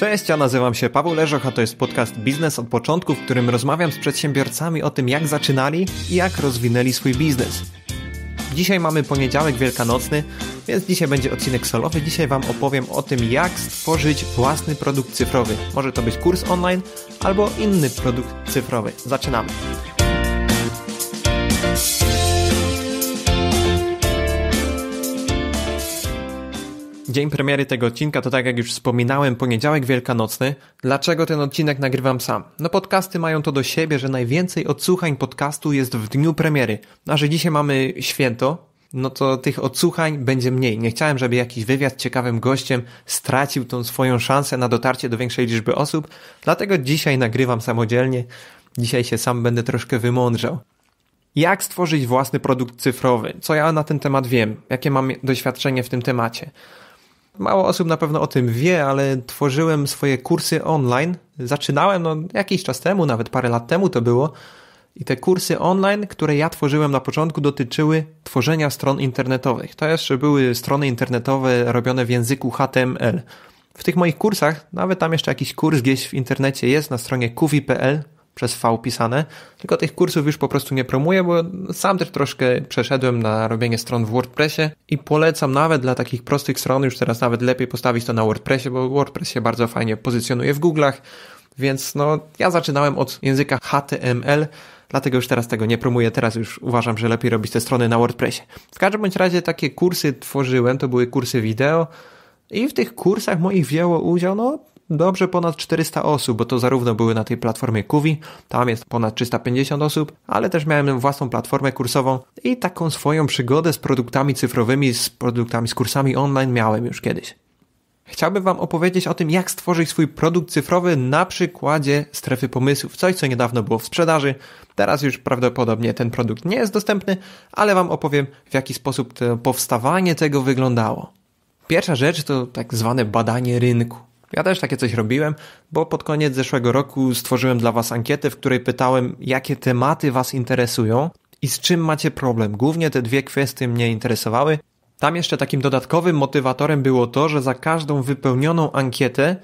Cześć, ja nazywam się Paweł Leżoch, a to jest podcast Biznes od początku, w którym rozmawiam z przedsiębiorcami o tym, jak zaczynali i jak rozwinęli swój biznes. Dzisiaj mamy poniedziałek wielkanocny, więc dzisiaj będzie odcinek solowy. Dzisiaj Wam opowiem o tym, jak stworzyć własny produkt cyfrowy. Może to być kurs online albo inny produkt cyfrowy. Zaczynamy! Dzień premiery tego odcinka to tak jak już wspominałem, poniedziałek wielkanocny. Dlaczego ten odcinek nagrywam sam? No podcasty mają to do siebie, że najwięcej odsłuchań podcastu jest w dniu premiery. A że dzisiaj mamy święto, no to tych odsłuchań będzie mniej. Nie chciałem, żeby jakiś wywiad z ciekawym gościem stracił tą swoją szansę na dotarcie do większej liczby osób, dlatego dzisiaj nagrywam samodzielnie. Dzisiaj się sam będę troszkę wymądrzał. Jak stworzyć własny produkt cyfrowy? Co ja na ten temat wiem? Jakie mam doświadczenie w tym temacie? Mało osób na pewno o tym wie, ale tworzyłem swoje kursy online. Zaczynałem no, jakiś czas temu, nawet parę lat temu to było. I te kursy online, które ja tworzyłem na początku, dotyczyły tworzenia stron internetowych. To jeszcze były strony internetowe robione w języku HTML. W tych moich kursach, nawet tam jeszcze jakiś kurs gdzieś w internecie jest na stronie kuwi.pl, przez V pisane, tylko tych kursów już po prostu nie promuję, bo sam też troszkę przeszedłem na robienie stron w WordPressie i polecam nawet dla takich prostych stron, już teraz nawet lepiej postawić to na WordPressie, bo WordPress się bardzo fajnie pozycjonuje w Google'ach, więc no ja zaczynałem od języka HTML, dlatego już teraz tego nie promuję, teraz już uważam, że lepiej robić te strony na WordPressie. W każdym bądź razie takie kursy tworzyłem, to były kursy wideo, i w tych kursach moich wzięło udział no, dobrze ponad 400 osób, bo to zarówno były na tej platformie Kuwi, tam jest ponad 350 osób, ale też miałem własną platformę kursową i taką swoją przygodę z produktami cyfrowymi, z produktami, z kursami online miałem już kiedyś. Chciałbym Wam opowiedzieć o tym, jak stworzyć swój produkt cyfrowy na przykładzie strefy pomysłów. Coś, co niedawno było w sprzedaży. Teraz już prawdopodobnie ten produkt nie jest dostępny, ale Wam opowiem, w jaki sposób to powstawanie tego wyglądało. Pierwsza rzecz to tak zwane badanie rynku. Ja też takie coś robiłem, bo pod koniec zeszłego roku stworzyłem dla Was ankietę, w której pytałem, jakie tematy Was interesują i z czym macie problem. Głównie te dwie kwestie mnie interesowały. Tam jeszcze takim dodatkowym motywatorem było to, że za każdą wypełnioną ankietę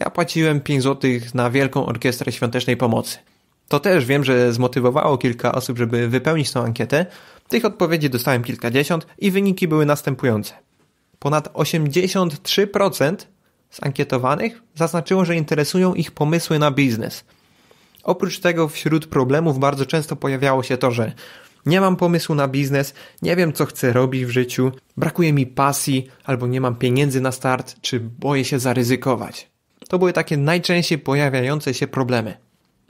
ja płaciłem 5 zł na Wielką Orkiestrę Świątecznej Pomocy. To też wiem, że zmotywowało kilka osób, żeby wypełnić tą ankietę. Tych odpowiedzi dostałem kilkadziesiąt i wyniki były następujące. Ponad 83% z ankietowanych zaznaczyło, że interesują ich pomysły na biznes. Oprócz tego wśród problemów bardzo często pojawiało się to, że nie mam pomysłu na biznes, nie wiem co chcę robić w życiu, brakuje mi pasji, albo nie mam pieniędzy na start, czy boję się zaryzykować. To były takie najczęściej pojawiające się problemy.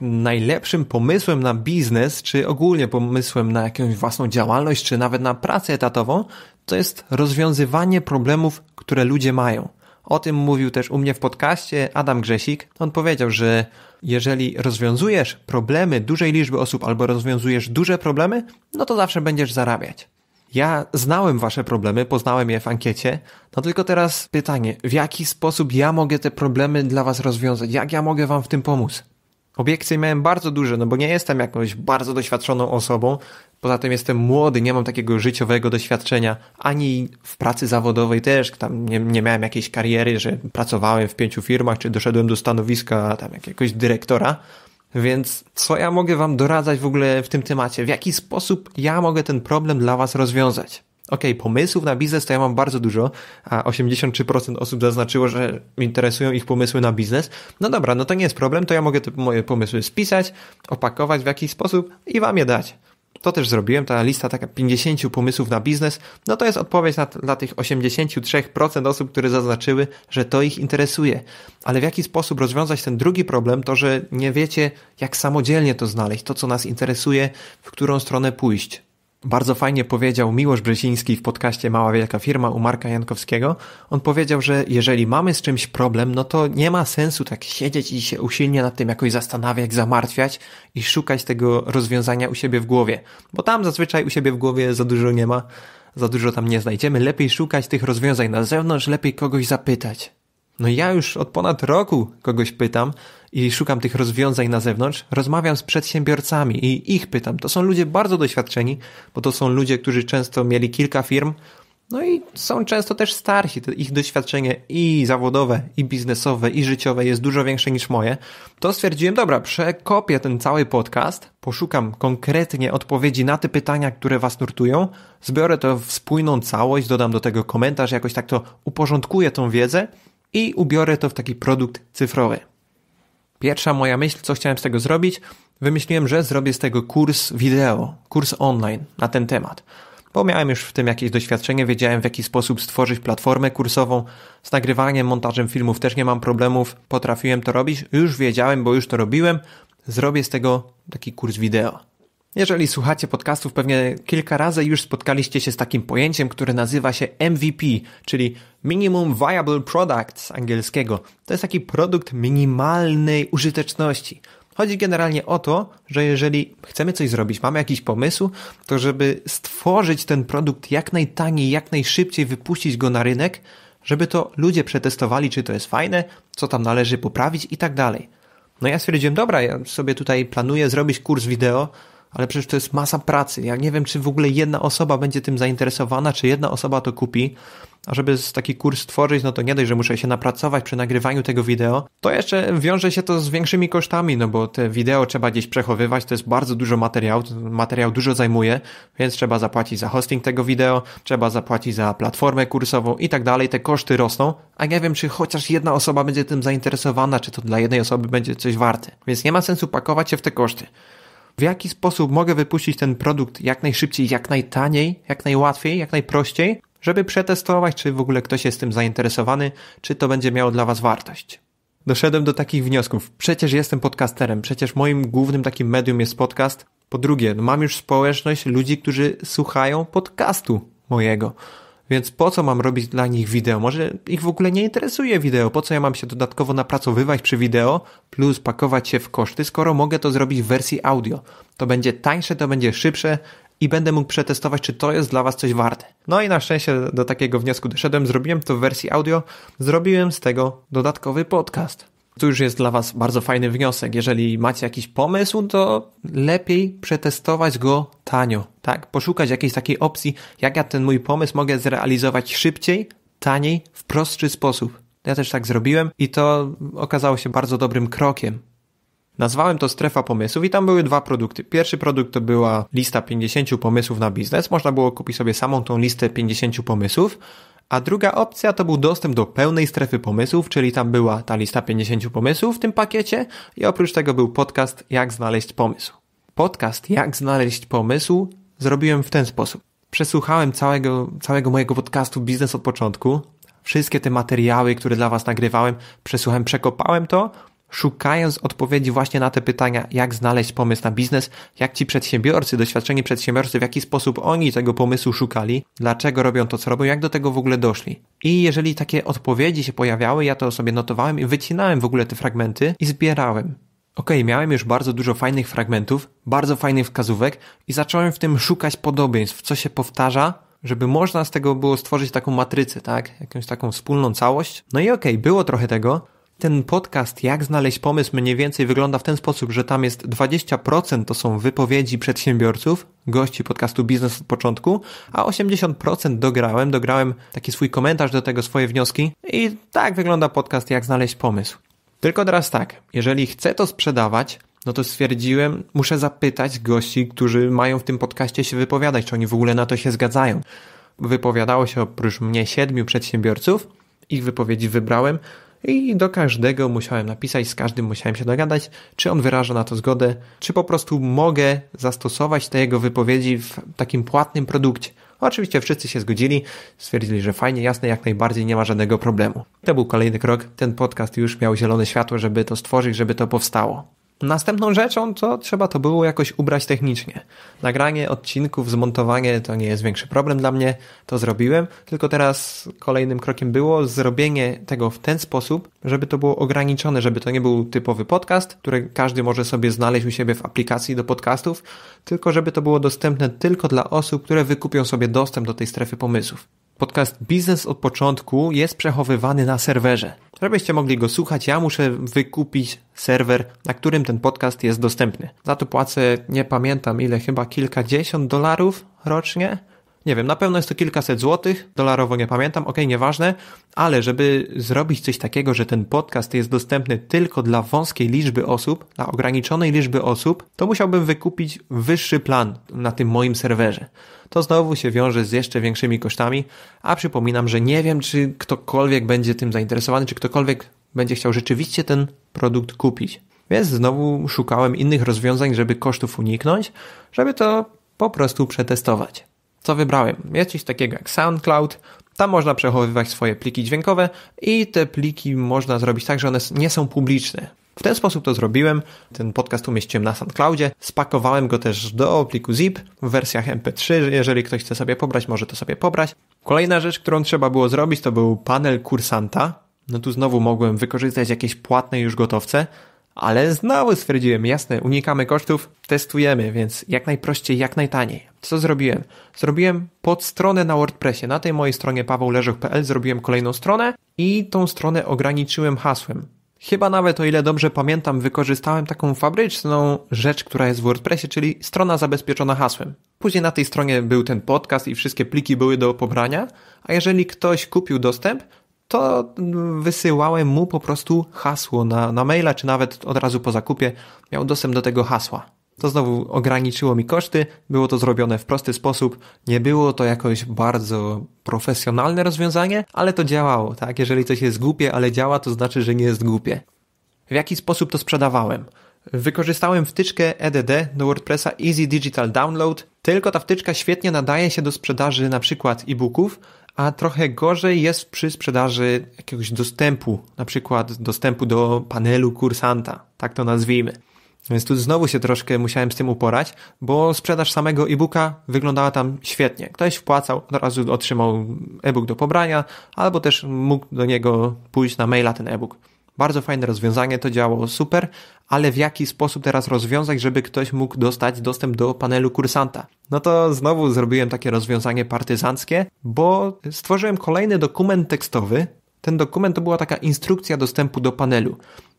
Najlepszym pomysłem na biznes, czy ogólnie pomysłem na jakąś własną działalność, czy nawet na pracę etatową, to jest rozwiązywanie problemów, które ludzie mają. O tym mówił też u mnie w podcaście Adam Grzesik. On powiedział, że jeżeli rozwiązujesz problemy dużej liczby osób albo rozwiązujesz duże problemy, no to zawsze będziesz zarabiać. Ja znałem Wasze problemy, poznałem je w ankiecie, no tylko teraz pytanie, w jaki sposób ja mogę te problemy dla Was rozwiązać? Jak ja mogę Wam w tym pomóc? obiekcje miałem bardzo duże, no bo nie jestem jakąś bardzo doświadczoną osobą. Poza tym jestem młody, nie mam takiego życiowego doświadczenia, ani w pracy zawodowej też. Tam nie, nie miałem jakiejś kariery, że pracowałem w pięciu firmach, czy doszedłem do stanowiska tam jakiegoś dyrektora. Więc co ja mogę Wam doradzać w ogóle w tym temacie? W jaki sposób ja mogę ten problem dla Was rozwiązać? okej, okay, pomysłów na biznes to ja mam bardzo dużo, a 83% osób zaznaczyło, że interesują ich pomysły na biznes. No dobra, no to nie jest problem, to ja mogę te moje pomysły spisać, opakować w jakiś sposób i wam je dać. To też zrobiłem, ta lista taka 50 pomysłów na biznes, no to jest odpowiedź na, dla tych 83% osób, które zaznaczyły, że to ich interesuje. Ale w jaki sposób rozwiązać ten drugi problem, to że nie wiecie, jak samodzielnie to znaleźć, to co nas interesuje, w którą stronę pójść. Bardzo fajnie powiedział Miłosz Brzeziński w podcaście Mała Wielka Firma u Marka Jankowskiego. On powiedział, że jeżeli mamy z czymś problem, no to nie ma sensu tak siedzieć i się usilnie nad tym jakoś zastanawiać, zamartwiać i szukać tego rozwiązania u siebie w głowie. Bo tam zazwyczaj u siebie w głowie za dużo nie ma, za dużo tam nie znajdziemy. Lepiej szukać tych rozwiązań na zewnątrz, lepiej kogoś zapytać. No ja już od ponad roku kogoś pytam, i szukam tych rozwiązań na zewnątrz, rozmawiam z przedsiębiorcami i ich pytam. To są ludzie bardzo doświadczeni, bo to są ludzie, którzy często mieli kilka firm, no i są często też starsi. Ich doświadczenie i zawodowe, i biznesowe, i życiowe jest dużo większe niż moje. To stwierdziłem, dobra, przekopię ten cały podcast, poszukam konkretnie odpowiedzi na te pytania, które Was nurtują, zbiorę to w spójną całość, dodam do tego komentarz, jakoś tak to uporządkuję tą wiedzę i ubiorę to w taki produkt cyfrowy. Pierwsza moja myśl, co chciałem z tego zrobić, wymyśliłem, że zrobię z tego kurs wideo, kurs online na ten temat. Bo miałem już w tym jakieś doświadczenie, wiedziałem w jaki sposób stworzyć platformę kursową. Z nagrywaniem, montażem filmów też nie mam problemów, potrafiłem to robić, już wiedziałem, bo już to robiłem. Zrobię z tego taki kurs wideo. Jeżeli słuchacie podcastów, pewnie kilka razy już spotkaliście się z takim pojęciem, które nazywa się MVP, czyli Minimum Viable Product z angielskiego. To jest taki produkt minimalnej użyteczności. Chodzi generalnie o to, że jeżeli chcemy coś zrobić, mamy jakiś pomysł, to żeby stworzyć ten produkt jak najtaniej, jak najszybciej wypuścić go na rynek, żeby to ludzie przetestowali, czy to jest fajne, co tam należy poprawić i tak dalej. No ja stwierdziłem, dobra, ja sobie tutaj planuję zrobić kurs wideo, ale przecież to jest masa pracy. Ja nie wiem, czy w ogóle jedna osoba będzie tym zainteresowana, czy jedna osoba to kupi. A żeby taki kurs stworzyć, no to nie dość, że muszę się napracować przy nagrywaniu tego wideo, to jeszcze wiąże się to z większymi kosztami, no bo te wideo trzeba gdzieś przechowywać, to jest bardzo dużo materiału, materiał dużo zajmuje, więc trzeba zapłacić za hosting tego wideo, trzeba zapłacić za platformę kursową i tak dalej, te koszty rosną, a nie wiem, czy chociaż jedna osoba będzie tym zainteresowana, czy to dla jednej osoby będzie coś warte. Więc nie ma sensu pakować się w te koszty w jaki sposób mogę wypuścić ten produkt jak najszybciej, jak najtaniej, jak najłatwiej, jak najprościej, żeby przetestować, czy w ogóle ktoś jest tym zainteresowany, czy to będzie miało dla Was wartość. Doszedłem do takich wniosków. Przecież jestem podcasterem, przecież moim głównym takim medium jest podcast. Po drugie, no mam już społeczność ludzi, którzy słuchają podcastu mojego. Więc po co mam robić dla nich wideo? Może ich w ogóle nie interesuje wideo. Po co ja mam się dodatkowo napracowywać przy wideo, plus pakować się w koszty, skoro mogę to zrobić w wersji audio? To będzie tańsze, to będzie szybsze i będę mógł przetestować, czy to jest dla Was coś warte. No i na szczęście do takiego wniosku doszedłem, zrobiłem to w wersji audio, zrobiłem z tego dodatkowy podcast. Tu już jest dla Was bardzo fajny wniosek. Jeżeli macie jakiś pomysł, to lepiej przetestować go tanio, tak? Poszukać jakiejś takiej opcji, jak ja ten mój pomysł mogę zrealizować szybciej, taniej, w prostszy sposób. Ja też tak zrobiłem i to okazało się bardzo dobrym krokiem. Nazwałem to strefa pomysłów i tam były dwa produkty. Pierwszy produkt to była lista 50 pomysłów na biznes. Można było kupić sobie samą tą listę 50 pomysłów. A druga opcja to był dostęp do pełnej strefy pomysłów, czyli tam była ta lista 50 pomysłów w tym pakiecie i oprócz tego był podcast Jak znaleźć pomysł. Podcast Jak znaleźć pomysł zrobiłem w ten sposób. Przesłuchałem całego, całego mojego podcastu Biznes od początku, wszystkie te materiały, które dla Was nagrywałem, przesłuchałem, przekopałem to szukając odpowiedzi właśnie na te pytania, jak znaleźć pomysł na biznes, jak ci przedsiębiorcy, doświadczeni przedsiębiorcy, w jaki sposób oni tego pomysłu szukali, dlaczego robią to, co robią, jak do tego w ogóle doszli. I jeżeli takie odpowiedzi się pojawiały, ja to sobie notowałem i wycinałem w ogóle te fragmenty i zbierałem. Okej, okay, miałem już bardzo dużo fajnych fragmentów, bardzo fajnych wskazówek i zacząłem w tym szukać podobieństw, co się powtarza, żeby można z tego było stworzyć taką matrycę, tak? Jakąś taką wspólną całość. No i okej, okay, było trochę tego, ten podcast Jak znaleźć pomysł mniej więcej wygląda w ten sposób, że tam jest 20% to są wypowiedzi przedsiębiorców, gości podcastu Biznes od początku, a 80% dograłem, dograłem taki swój komentarz do tego, swoje wnioski i tak wygląda podcast Jak znaleźć pomysł. Tylko teraz tak, jeżeli chcę to sprzedawać, no to stwierdziłem, muszę zapytać gości, którzy mają w tym podcaście się wypowiadać, czy oni w ogóle na to się zgadzają. Wypowiadało się oprócz mnie siedmiu przedsiębiorców, ich wypowiedzi wybrałem, i do każdego musiałem napisać, z każdym musiałem się dogadać, czy on wyraża na to zgodę, czy po prostu mogę zastosować te jego wypowiedzi w takim płatnym produkcie. Oczywiście wszyscy się zgodzili, stwierdzili, że fajnie, jasne, jak najbardziej nie ma żadnego problemu. To był kolejny krok, ten podcast już miał zielone światło, żeby to stworzyć, żeby to powstało. Następną rzeczą to trzeba to było jakoś ubrać technicznie. Nagranie odcinków, zmontowanie to nie jest większy problem dla mnie, to zrobiłem, tylko teraz kolejnym krokiem było zrobienie tego w ten sposób, żeby to było ograniczone, żeby to nie był typowy podcast, który każdy może sobie znaleźć u siebie w aplikacji do podcastów, tylko żeby to było dostępne tylko dla osób, które wykupią sobie dostęp do tej strefy pomysłów. Podcast Biznes od początku jest przechowywany na serwerze. Żebyście mogli go słuchać, ja muszę wykupić serwer, na którym ten podcast jest dostępny. Za to płacę, nie pamiętam ile, chyba kilkadziesiąt dolarów rocznie nie wiem, na pewno jest to kilkaset złotych, dolarowo nie pamiętam, ok, nieważne, ale żeby zrobić coś takiego, że ten podcast jest dostępny tylko dla wąskiej liczby osób, dla ograniczonej liczby osób, to musiałbym wykupić wyższy plan na tym moim serwerze. To znowu się wiąże z jeszcze większymi kosztami, a przypominam, że nie wiem, czy ktokolwiek będzie tym zainteresowany, czy ktokolwiek będzie chciał rzeczywiście ten produkt kupić. Więc znowu szukałem innych rozwiązań, żeby kosztów uniknąć, żeby to po prostu przetestować. Co wybrałem? Jest coś takiego jak SoundCloud. Tam można przechowywać swoje pliki dźwiękowe i te pliki można zrobić tak, że one nie są publiczne. W ten sposób to zrobiłem. Ten podcast umieściłem na SoundCloudzie. Spakowałem go też do pliku zip w wersjach MP3. Jeżeli ktoś chce sobie pobrać, może to sobie pobrać. Kolejna rzecz, którą trzeba było zrobić, to był panel kursanta. No tu znowu mogłem wykorzystać jakieś płatne już gotowce ale znowu stwierdziłem, jasne, unikamy kosztów, testujemy, więc jak najprościej, jak najtaniej. Co zrobiłem? Zrobiłem podstronę na WordPressie. Na tej mojej stronie pawełleżuch.pl zrobiłem kolejną stronę i tą stronę ograniczyłem hasłem. Chyba nawet, o ile dobrze pamiętam, wykorzystałem taką fabryczną rzecz, która jest w WordPressie, czyli strona zabezpieczona hasłem. Później na tej stronie był ten podcast i wszystkie pliki były do pobrania, a jeżeli ktoś kupił dostęp, to wysyłałem mu po prostu hasło na, na maila, czy nawet od razu po zakupie miał dostęp do tego hasła. To znowu ograniczyło mi koszty, było to zrobione w prosty sposób, nie było to jakoś bardzo profesjonalne rozwiązanie, ale to działało, tak? Jeżeli coś jest głupie, ale działa, to znaczy, że nie jest głupie. W jaki sposób to sprzedawałem? Wykorzystałem wtyczkę EDD do WordPressa Easy Digital Download. Tylko ta wtyczka świetnie nadaje się do sprzedaży na przykład e-booków, a trochę gorzej jest przy sprzedaży jakiegoś dostępu, na przykład dostępu do panelu kursanta, tak to nazwijmy. Więc tu znowu się troszkę musiałem z tym uporać, bo sprzedaż samego e-booka wyglądała tam świetnie. Ktoś wpłacał, od razu otrzymał e-book do pobrania, albo też mógł do niego pójść na maila ten e-book. Bardzo fajne rozwiązanie, to działało super, ale w jaki sposób teraz rozwiązać, żeby ktoś mógł dostać dostęp do panelu kursanta? No to znowu zrobiłem takie rozwiązanie partyzanckie, bo stworzyłem kolejny dokument tekstowy. Ten dokument to była taka instrukcja dostępu do panelu.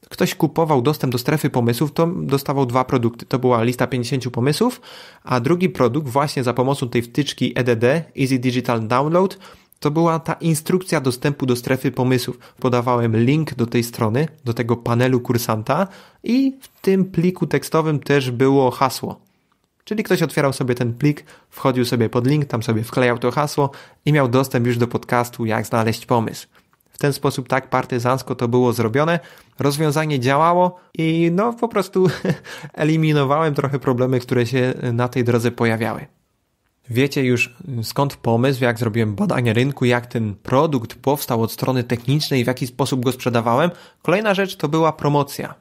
Ktoś kupował dostęp do strefy pomysłów, to dostawał dwa produkty. To była lista 50 pomysłów, a drugi produkt właśnie za pomocą tej wtyczki EDD, Easy Digital Download, to była ta instrukcja dostępu do strefy pomysłów. Podawałem link do tej strony, do tego panelu kursanta i w tym pliku tekstowym też było hasło. Czyli ktoś otwierał sobie ten plik, wchodził sobie pod link, tam sobie wklejał to hasło i miał dostęp już do podcastu Jak znaleźć pomysł. W ten sposób tak partyzansko to było zrobione. Rozwiązanie działało i no po prostu eliminowałem trochę problemy, które się na tej drodze pojawiały. Wiecie już y, skąd pomysł, jak zrobiłem badanie rynku, jak ten produkt powstał od strony technicznej, w jaki sposób go sprzedawałem. Kolejna rzecz to była promocja.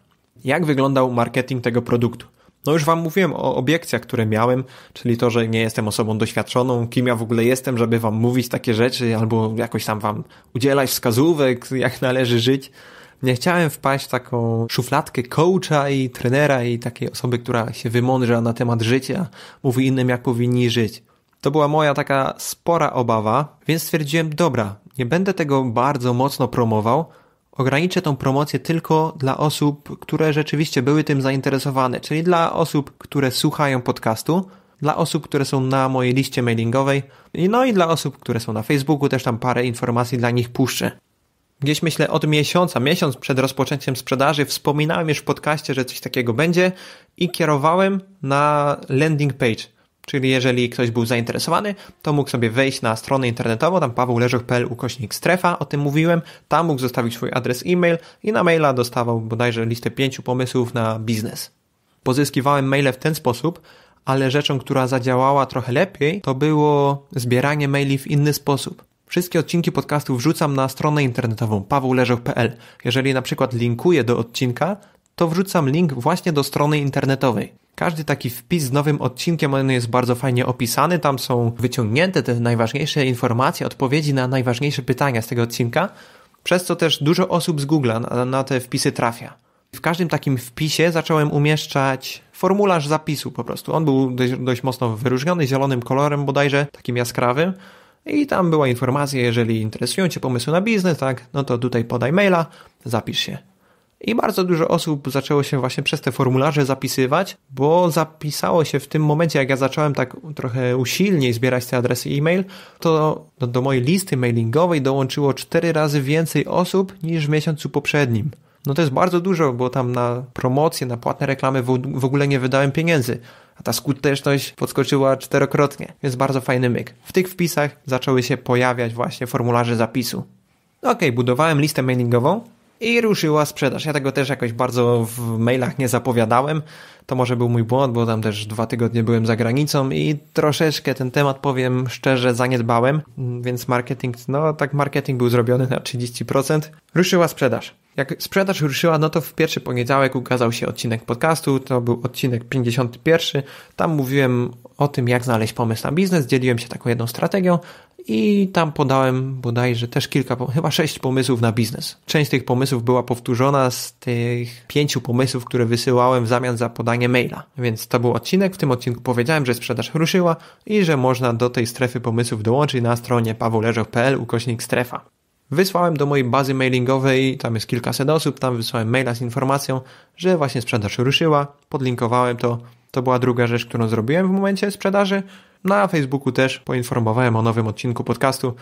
Jak wyglądał marketing tego produktu? No już Wam mówiłem o obiekcjach, które miałem, czyli to, że nie jestem osobą doświadczoną, kim ja w ogóle jestem, żeby Wam mówić takie rzeczy, albo jakoś tam Wam udzielać wskazówek, jak należy żyć. Nie chciałem wpaść w taką szufladkę coacha i trenera i takiej osoby, która się wymądrza na temat życia, mówi innym, jak powinni żyć. To była moja taka spora obawa, więc stwierdziłem, dobra, nie będę tego bardzo mocno promował, ograniczę tą promocję tylko dla osób, które rzeczywiście były tym zainteresowane, czyli dla osób, które słuchają podcastu, dla osób, które są na mojej liście mailingowej, no i dla osób, które są na Facebooku, też tam parę informacji dla nich puszczę. Gdzieś myślę od miesiąca, miesiąc przed rozpoczęciem sprzedaży wspominałem już w podcaście, że coś takiego będzie i kierowałem na landing page – Czyli jeżeli ktoś był zainteresowany, to mógł sobie wejść na stronę internetową, tam pawłleżych.pl ukośnik strefa, o tym mówiłem, tam mógł zostawić swój adres e-mail i na maila dostawał bodajże listę pięciu pomysłów na biznes. Pozyskiwałem maile w ten sposób, ale rzeczą, która zadziałała trochę lepiej, to było zbieranie maili w inny sposób. Wszystkie odcinki podcastu wrzucam na stronę internetową pawłleżych.pl. Jeżeli na przykład linkuję do odcinka, to wrzucam link właśnie do strony internetowej. Każdy taki wpis z nowym odcinkiem, on jest bardzo fajnie opisany, tam są wyciągnięte te najważniejsze informacje, odpowiedzi na najważniejsze pytania z tego odcinka, przez co też dużo osób z Google'a na, na te wpisy trafia. W każdym takim wpisie zacząłem umieszczać formularz zapisu po prostu. On był dość, dość mocno wyróżniony, zielonym kolorem bodajże, takim jaskrawym. I tam była informacja, jeżeli interesują Cię pomysły na biznes, tak, no to tutaj podaj maila, zapisz się. I bardzo dużo osób zaczęło się właśnie przez te formularze zapisywać, bo zapisało się w tym momencie, jak ja zacząłem tak trochę usilniej zbierać te adresy e-mail, to do, do mojej listy mailingowej dołączyło 4 razy więcej osób niż w miesiącu poprzednim. No to jest bardzo dużo, bo tam na promocje, na płatne reklamy w ogóle nie wydałem pieniędzy, a ta skuteczność podskoczyła czterokrotnie, więc bardzo fajny myk. W tych wpisach zaczęły się pojawiać właśnie formularze zapisu. No okej, okay, budowałem listę mailingową, i ruszyła sprzedaż. Ja tego też jakoś bardzo w mailach nie zapowiadałem. To może był mój błąd, bo tam też dwa tygodnie byłem za granicą i troszeczkę ten temat, powiem szczerze, zaniedbałem, więc marketing, no tak marketing był zrobiony na 30%. Ruszyła sprzedaż. Jak sprzedaż ruszyła, no to w pierwszy poniedziałek ukazał się odcinek podcastu, to był odcinek 51. Tam mówiłem o tym, jak znaleźć pomysł na biznes, dzieliłem się taką jedną strategią, i tam podałem bodajże też kilka, chyba sześć pomysłów na biznes. Część tych pomysłów była powtórzona z tych pięciu pomysłów, które wysyłałem w zamian za podanie maila. Więc to był odcinek. W tym odcinku powiedziałem, że sprzedaż ruszyła i że można do tej strefy pomysłów dołączyć na stronie pawoleżow.pl ukośnik strefa. Wysłałem do mojej bazy mailingowej, tam jest kilkaset osób, tam wysłałem maila z informacją, że właśnie sprzedaż ruszyła, podlinkowałem to. To była druga rzecz, którą zrobiłem w momencie sprzedaży. Na Facebooku też poinformowałem o nowym odcinku podcastu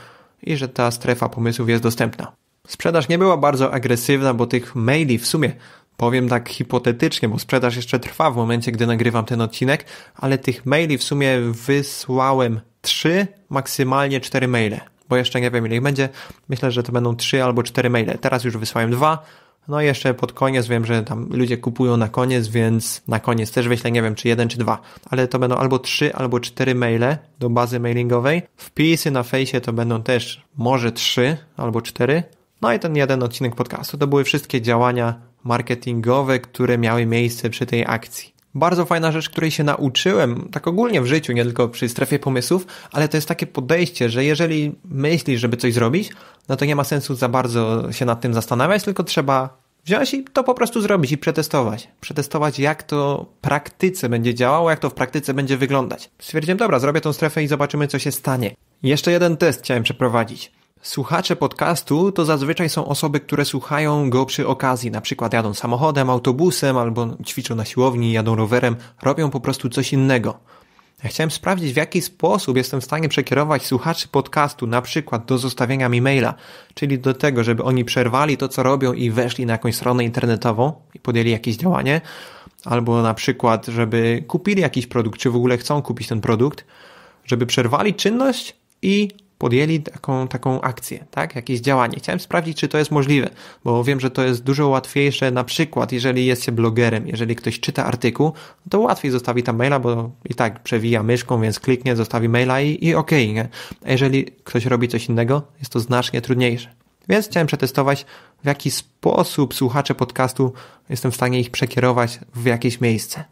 i że ta strefa pomysłów jest dostępna. Sprzedaż nie była bardzo agresywna, bo tych maili w sumie, powiem tak hipotetycznie, bo sprzedaż jeszcze trwa w momencie, gdy nagrywam ten odcinek, ale tych maili w sumie wysłałem 3, maksymalnie 4 maile, bo jeszcze nie wiem ile ich będzie. Myślę, że to będą 3 albo 4 maile. Teraz już wysłałem 2, no i jeszcze pod koniec wiem, że tam ludzie kupują na koniec, więc na koniec też wyślę, nie wiem, czy jeden, czy dwa, ale to będą albo trzy, albo cztery maile do bazy mailingowej. Wpisy na fejsie to będą też może trzy albo cztery. No i ten jeden odcinek podcastu to były wszystkie działania marketingowe, które miały miejsce przy tej akcji bardzo fajna rzecz, której się nauczyłem, tak ogólnie w życiu, nie tylko przy strefie pomysłów, ale to jest takie podejście, że jeżeli myślisz, żeby coś zrobić, no to nie ma sensu za bardzo się nad tym zastanawiać, tylko trzeba wziąć i to po prostu zrobić i przetestować. Przetestować, jak to w praktyce będzie działało, jak to w praktyce będzie wyglądać. Stwierdziłem, dobra, zrobię tą strefę i zobaczymy, co się stanie. Jeszcze jeden test chciałem przeprowadzić. Słuchacze podcastu to zazwyczaj są osoby, które słuchają go przy okazji, na przykład jadą samochodem, autobusem, albo ćwiczą na siłowni, jadą rowerem, robią po prostu coś innego. Ja chciałem sprawdzić, w jaki sposób jestem w stanie przekierować słuchaczy podcastu, na przykład do zostawienia mi maila, czyli do tego, żeby oni przerwali to, co robią i weszli na jakąś stronę internetową i podjęli jakieś działanie, albo na przykład, żeby kupili jakiś produkt, czy w ogóle chcą kupić ten produkt, żeby przerwali czynność i podjęli taką, taką akcję, tak? jakieś działanie. Chciałem sprawdzić, czy to jest możliwe, bo wiem, że to jest dużo łatwiejsze, na przykład jeżeli jest się blogerem, jeżeli ktoś czyta artykuł, to łatwiej zostawi tam maila, bo i tak przewija myszką, więc kliknie, zostawi maila i, i okej. Okay, A jeżeli ktoś robi coś innego, jest to znacznie trudniejsze. Więc chciałem przetestować, w jaki sposób słuchacze podcastu jestem w stanie ich przekierować w jakieś miejsce.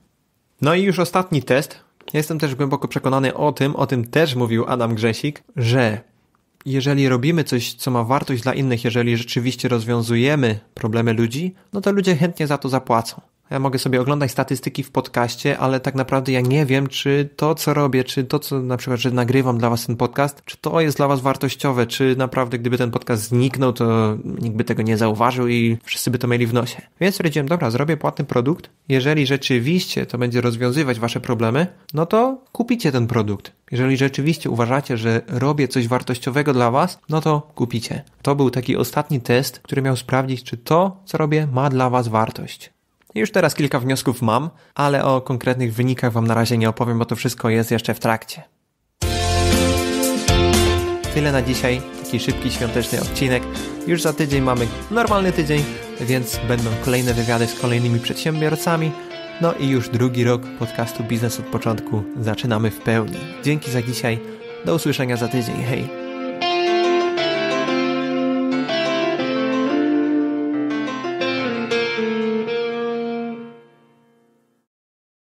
No i już ostatni test, Jestem też głęboko przekonany o tym, o tym też mówił Adam Grzesik, że jeżeli robimy coś, co ma wartość dla innych, jeżeli rzeczywiście rozwiązujemy problemy ludzi, no to ludzie chętnie za to zapłacą. Ja mogę sobie oglądać statystyki w podcaście, ale tak naprawdę ja nie wiem, czy to, co robię, czy to, co na przykład, że nagrywam dla Was ten podcast, czy to jest dla Was wartościowe, czy naprawdę gdyby ten podcast zniknął, to nikt by tego nie zauważył i wszyscy by to mieli w nosie. Więc stwierdziłem, dobra, zrobię płatny produkt. Jeżeli rzeczywiście to będzie rozwiązywać Wasze problemy, no to kupicie ten produkt. Jeżeli rzeczywiście uważacie, że robię coś wartościowego dla Was, no to kupicie. To był taki ostatni test, który miał sprawdzić, czy to, co robię, ma dla Was wartość. Już teraz kilka wniosków mam, ale o konkretnych wynikach Wam na razie nie opowiem, bo to wszystko jest jeszcze w trakcie. Tyle na dzisiaj, taki szybki świąteczny odcinek. Już za tydzień mamy normalny tydzień, więc będą kolejne wywiady z kolejnymi przedsiębiorcami. No i już drugi rok podcastu Biznes od początku zaczynamy w pełni. Dzięki za dzisiaj. Do usłyszenia za tydzień. Hej!